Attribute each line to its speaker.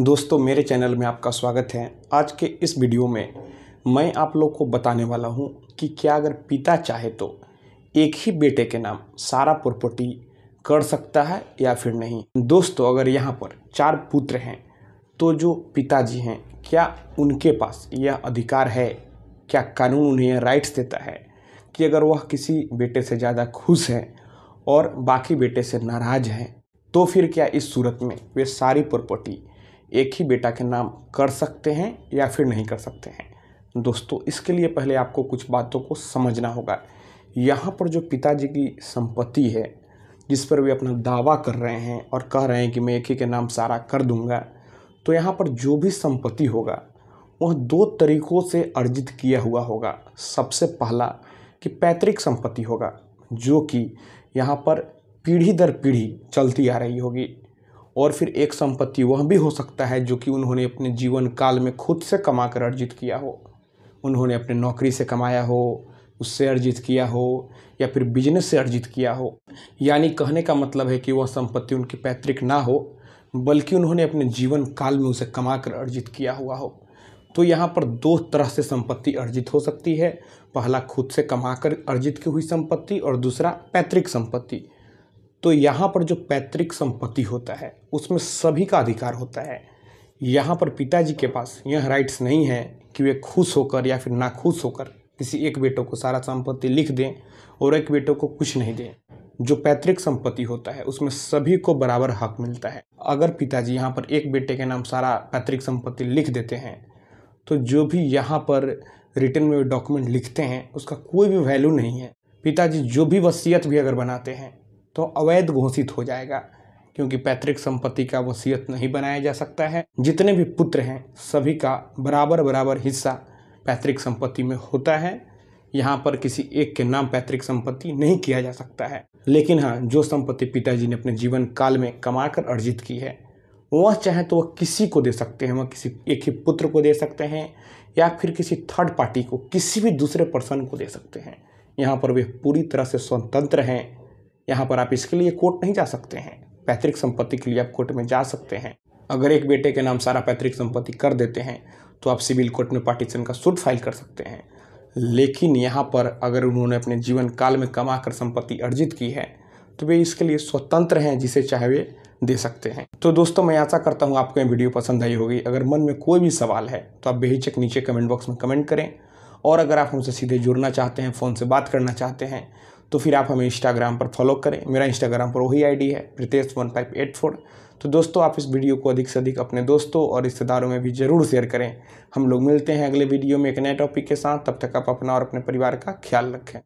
Speaker 1: दोस्तों मेरे चैनल में आपका स्वागत है आज के इस वीडियो में मैं आप लोग को बताने वाला हूँ कि क्या अगर पिता चाहे तो एक ही बेटे के नाम सारा प्रॉपर्टी कर सकता है या फिर नहीं दोस्तों अगर यहाँ पर चार पुत्र हैं तो जो पिताजी हैं क्या उनके पास यह अधिकार है क्या कानून उन्हें राइट्स देता है कि अगर वह किसी बेटे से ज़्यादा खुश हैं और बाकी बेटे से नाराज़ हैं तो फिर क्या इस सूरत में वे सारी प्रॉपर्टी एक ही बेटा के नाम कर सकते हैं या फिर नहीं कर सकते हैं दोस्तों इसके लिए पहले आपको कुछ बातों को समझना होगा यहाँ पर जो पिताजी की संपत्ति है जिस पर वे अपना दावा कर रहे हैं और कह रहे हैं कि मैं एक ही के नाम सारा कर दूंगा तो यहाँ पर जो भी संपत्ति होगा वह दो तरीक़ों से अर्जित किया हुआ होगा सबसे पहला कि पैतृक संपत्ति होगा जो कि यहाँ पर पीढ़ी दर पीढ़ी चलती आ रही होगी और फिर एक संपत्ति वह भी हो सकता है जो कि उन्होंने अपने जीवन काल में खुद से कमा कर अर्जित किया हो उन्होंने अपने नौकरी से कमाया हो उससे अर्जित किया हो या फिर बिजनेस से अर्जित किया हो यानी कहने का मतलब है कि वह संपत्ति उनकी पैतृक ना हो बल्कि उन्होंने अपने जीवन काल में उसे कमा कर अर्जित किया हुआ हो तो यहाँ पर दो तरह से संपत्ति अर्जित हो सकती है पहला खुद से कमाकर अर्जित की हुई संपत्ति और दूसरा पैतृक संपत्ति तो यहाँ पर जो पैतृक संपत्ति होता है उसमें सभी का अधिकार होता है यहाँ पर पिताजी के पास यह राइट्स नहीं है कि वे खुश होकर या फिर नाखुश होकर किसी एक बेटों को सारा संपत्ति लिख दें और एक बेटों को कुछ नहीं दें जो पैतृक संपत्ति होता है उसमें सभी को बराबर हक मिलता है अगर पिताजी यहाँ पर एक बेटे के नाम सारा पैतृक संपत्ति लिख देते हैं तो जो भी यहाँ पर रिटर्न में डॉक्यूमेंट लिखते हैं उसका कोई भी वैल्यू नहीं है पिताजी जो भी वसीयत भी अगर बनाते हैं तो अवैध घोषित हो जाएगा क्योंकि पैतृक संपत्ति का वसीयत नहीं बनाया जा सकता है जितने भी पुत्र हैं सभी का बराबर बराबर हिस्सा पैतृक संपत्ति में होता है यहाँ पर किसी एक के नाम पैतृक संपत्ति नहीं किया जा सकता है लेकिन हाँ जो संपत्ति पिताजी ने अपने जीवन काल में कमाकर अर्जित की है वह चाहे तो वह किसी को दे सकते हैं वह किसी एक ही पुत्र को दे सकते हैं या फिर किसी थर्ड पार्टी को किसी भी दूसरे पर्सन को दे सकते हैं यहाँ पर वे पूरी तरह से स्वतंत्र हैं यहाँ पर आप इसके लिए कोर्ट नहीं जा सकते हैं पैतृक संपत्ति के लिए आप कोर्ट में जा सकते हैं अगर एक बेटे के नाम सारा पैतृक संपत्ति कर देते हैं तो आप सिविल कोर्ट में पार्टीशन का सूट फाइल कर सकते हैं लेकिन यहाँ पर अगर उन्होंने अपने जीवन काल में कमा कर संपत्ति अर्जित की है तो वे इसके लिए स्वतंत्र हैं जिसे चाहे वे दे सकते हैं तो दोस्तों मैं आशा करता हूँ आपको ये वीडियो पसंद आई होगी अगर मन में कोई भी सवाल है तो आप बेहिचक नीचे कमेंट बॉक्स में कमेंट करें और अगर आप हमसे सीधे जुड़ना चाहते हैं फ़ोन से बात करना चाहते हैं तो फिर आप हमें इंस्टाग्राम पर फॉलो करें मेरा इंस्टाग्राम पर वही आईडी है Ritesh one five eight four तो दोस्तों आप इस वीडियो को अधिक से अधिक अपने दोस्तों और रिश्तेदारों में भी ज़रूर शेयर करें हम लोग मिलते हैं अगले वीडियो में एक नए टॉपिक के साथ तब तक आप अपना और अपने परिवार का ख्याल रखें